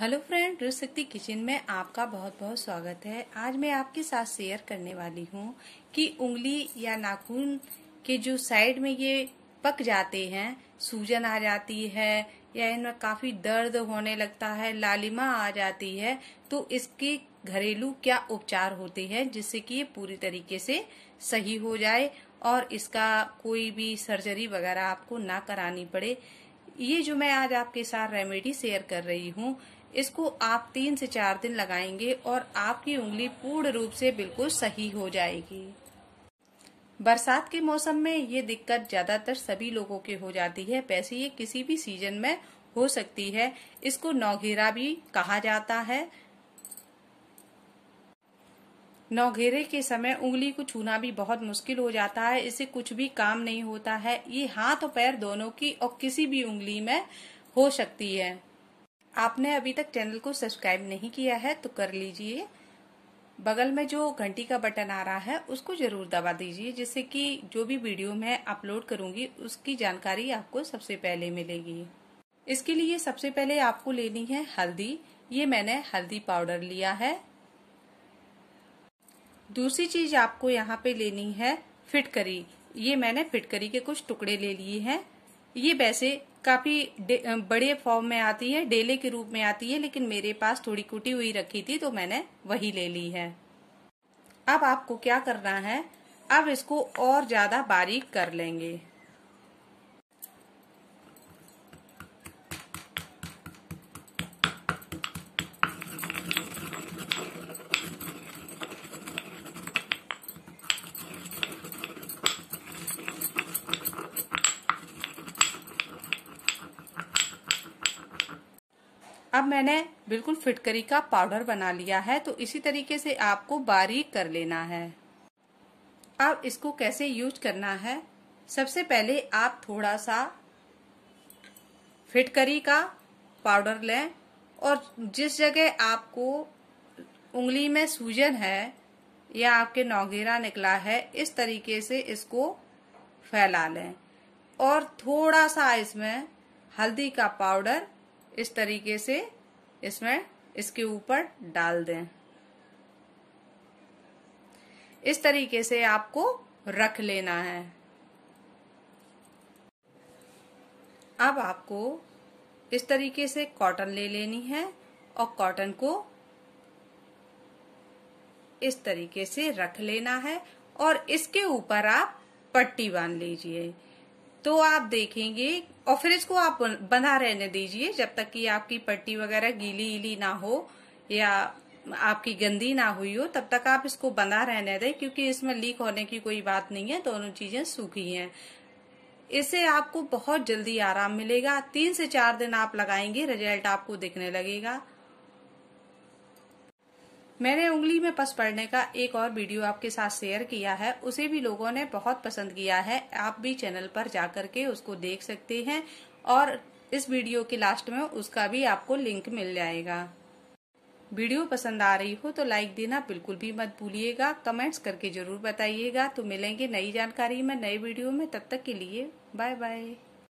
hello friend शक्ति kitchen में आपका बहुत बहुत स्वागत है आज मैं आपके साथ शेयर करने वाली हूँ कि उंगली या नाखून के जो साइड में ये पक जाते हैं सूजन आ जाती है या इनमें काफ़ी दर्द होने लगता है लालिमा आ जाती है तो इसके घरेलू क्या उपचार होते हैं जिससे कि ये पूरी तरीके से सही हो जाए और इसका कोई भी सर्जरी वगैरह आपको ना करानी पड़े ये जो मैं आज आपके साथ रेमेडी शेयर कर रही हूँ इसको आप तीन से चार दिन लगाएंगे और आपकी उंगली पूर्ण रूप से बिल्कुल सही हो जाएगी बरसात के मौसम में ये दिक्कत ज्यादातर सभी लोगों के हो जाती है वैसे ये किसी भी सीजन में हो सकती है इसको नौघेरा भी कहा जाता है नौघेरे के समय उंगली को छूना भी बहुत मुश्किल हो जाता है इससे कुछ भी काम नहीं होता है ये हाथ और पैर दोनों की और किसी भी उंगली में हो सकती है आपने अभी तक चैनल को सब्सक्राइब नहीं किया है तो कर लीजिए बगल में जो घंटी का बटन आ रहा है उसको जरूर दबा दीजिए जिससे कि जो भी वीडियो मैं अपलोड करूंगी उसकी जानकारी आपको सबसे पहले मिलेगी इसके लिए सबसे पहले आपको लेनी है हल्दी ये मैंने हल्दी पाउडर लिया है दूसरी चीज आपको यहाँ पे लेनी है फिटकरी ये मैंने फिटकरी के कुछ टुकड़े ले लिए हैं ये वैसे काफी बड़े फॉर्म में आती है डेले के रूप में आती है लेकिन मेरे पास थोड़ी कुटी हुई रखी थी तो मैंने वही ले ली है अब आपको क्या करना है अब इसको और ज्यादा बारीक कर लेंगे अब मैंने बिल्कुल फिटकरी का पाउडर बना लिया है तो इसी तरीके से आपको बारीक कर लेना है अब इसको कैसे यूज करना है सबसे पहले आप थोड़ा सा फिटकरी का पाउडर लें और जिस जगह आपको उंगली में सूजन है या आपके नौगेरा निकला है इस तरीके से इसको फैला लें और थोड़ा सा इसमें हल्दी का पाउडर इस तरीके से इसमें इसके ऊपर डाल दें इस तरीके से आपको रख लेना है अब आपको इस तरीके से कॉटन ले लेनी है और कॉटन को इस तरीके से रख लेना है और इसके ऊपर आप पट्टी बांध लीजिए तो आप देखेंगे और फिर इसको आप बना रहने दीजिए जब तक कि आपकी पट्टी वगैरह गीली ईली ना हो या आपकी गंदी ना हुई हो तब तक आप इसको बना रहने दें क्योंकि इसमें लीक होने की कोई बात नहीं है दोनों चीजें सूखी हैं इससे आपको बहुत जल्दी आराम मिलेगा तीन से चार दिन आप लगाएंगे रिजल्ट आपको दिखने लगेगा मैंने उंगली में पस पड़ने का एक और वीडियो आपके साथ शेयर किया है उसे भी लोगों ने बहुत पसंद किया है आप भी चैनल पर जाकर के उसको देख सकते हैं और इस वीडियो के लास्ट में उसका भी आपको लिंक मिल जाएगा वीडियो पसंद आ रही हो तो लाइक देना बिल्कुल भी मत भूलिएगा कमेंट्स करके जरूर बताइएगा तो मिलेंगे नई जानकारी में नए वीडियो में तब तक के लिए बाय बाय